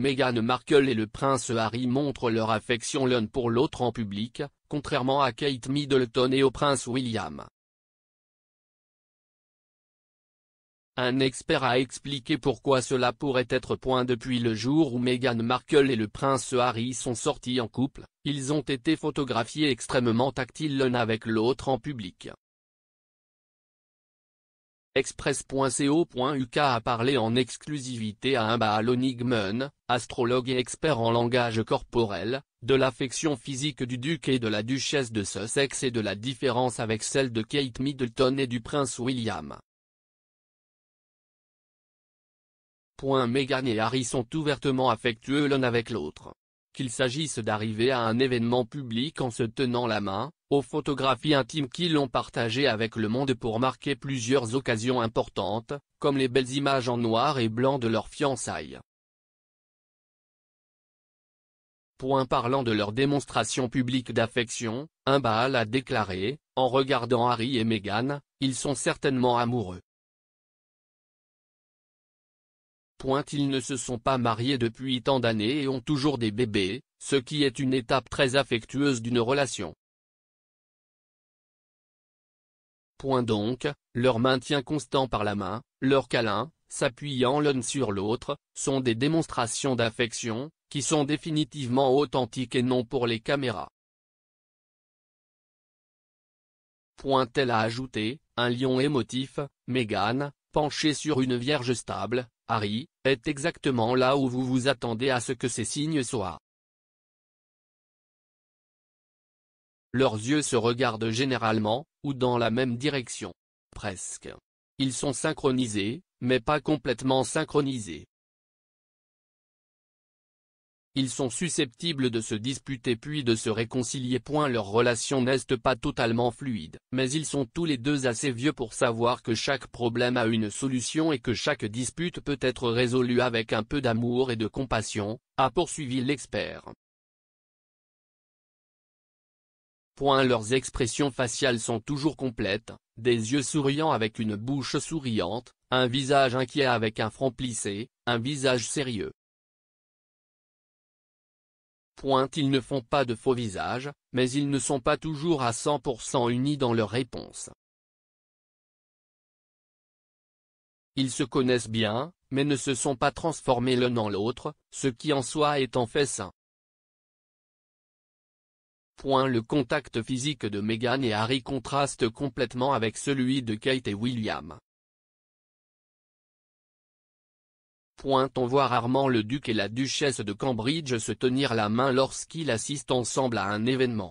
Meghan Markle et le prince Harry montrent leur affection l'un pour l'autre en public, contrairement à Kate Middleton et au prince William. Un expert a expliqué pourquoi cela pourrait être point depuis le jour où Meghan Markle et le prince Harry sont sortis en couple, ils ont été photographiés extrêmement tactiles l'un avec l'autre en public. Express.co.uk a parlé en exclusivité à un Baha'l-Onigmen, astrologue et expert en langage corporel, de l'affection physique du duc et de la duchesse de Sussex et de la différence avec celle de Kate Middleton et du prince William. Point Meghan et Harry sont ouvertement affectueux l'un avec l'autre qu'il s'agisse d'arriver à un événement public en se tenant la main, aux photographies intimes qu'ils ont partagées avec le monde pour marquer plusieurs occasions importantes, comme les belles images en noir et blanc de leurs fiançailles. Point parlant de leur démonstration publique d'affection, un Baal a déclaré, en regardant Harry et Meghan, ils sont certainement amoureux. Point ils ne se sont pas mariés depuis tant d'années et ont toujours des bébés, ce qui est une étape très affectueuse d'une relation. Point donc, leur maintien constant par la main, leur câlin, s'appuyant l'un sur l'autre, sont des démonstrations d'affection, qui sont définitivement authentiques et non pour les caméras. Point elle a ajouté, un lion émotif, Mégane, penché sur une vierge stable, Harry, est exactement là où vous vous attendez à ce que ces signes soient. Leurs yeux se regardent généralement, ou dans la même direction. Presque. Ils sont synchronisés, mais pas complètement synchronisés ils sont susceptibles de se disputer puis de se réconcilier. Leur relation n'est pas totalement fluide. Mais ils sont tous les deux assez vieux pour savoir que chaque problème a une solution et que chaque dispute peut être résolue avec un peu d'amour et de compassion, a poursuivi l'expert. Leurs expressions faciales sont toujours complètes, des yeux souriants avec une bouche souriante, un visage inquiet avec un front plissé, un visage sérieux. Point ils ne font pas de faux visages, mais ils ne sont pas toujours à 100% unis dans leurs réponses. Ils se connaissent bien, mais ne se sont pas transformés l'un en l'autre, ce qui en soi est en fait sain. Point le contact physique de Meghan et Harry contraste complètement avec celui de Kate et William. Point. On voit rarement le duc et la duchesse de Cambridge se tenir la main lorsqu'ils assistent ensemble à un événement.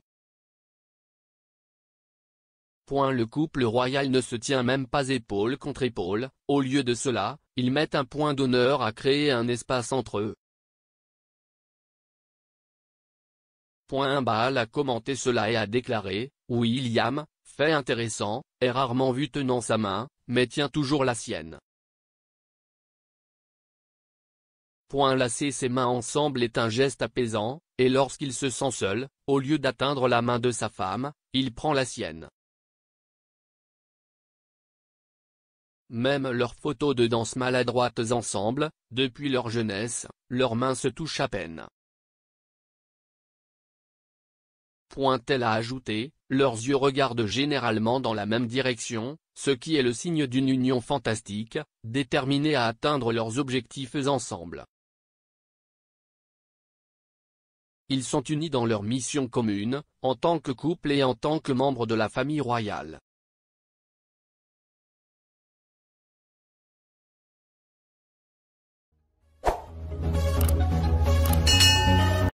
Le couple royal ne se tient même pas épaule contre épaule, au lieu de cela, ils mettent un point d'honneur à créer un espace entre eux. Point bal a commenté cela et a déclaré, William, fait intéressant, est rarement vu tenant sa main, mais tient toujours la sienne. Point Lasser ses mains ensemble est un geste apaisant, et lorsqu'il se sent seul, au lieu d'atteindre la main de sa femme, il prend la sienne. Même leurs photos de danse maladroites ensemble, depuis leur jeunesse, leurs mains se touchent à peine. Pointel a ajouté, leurs yeux regardent généralement dans la même direction, ce qui est le signe d'une union fantastique, déterminée à atteindre leurs objectifs ensemble. Ils sont unis dans leur mission commune, en tant que couple et en tant que membres de la famille royale.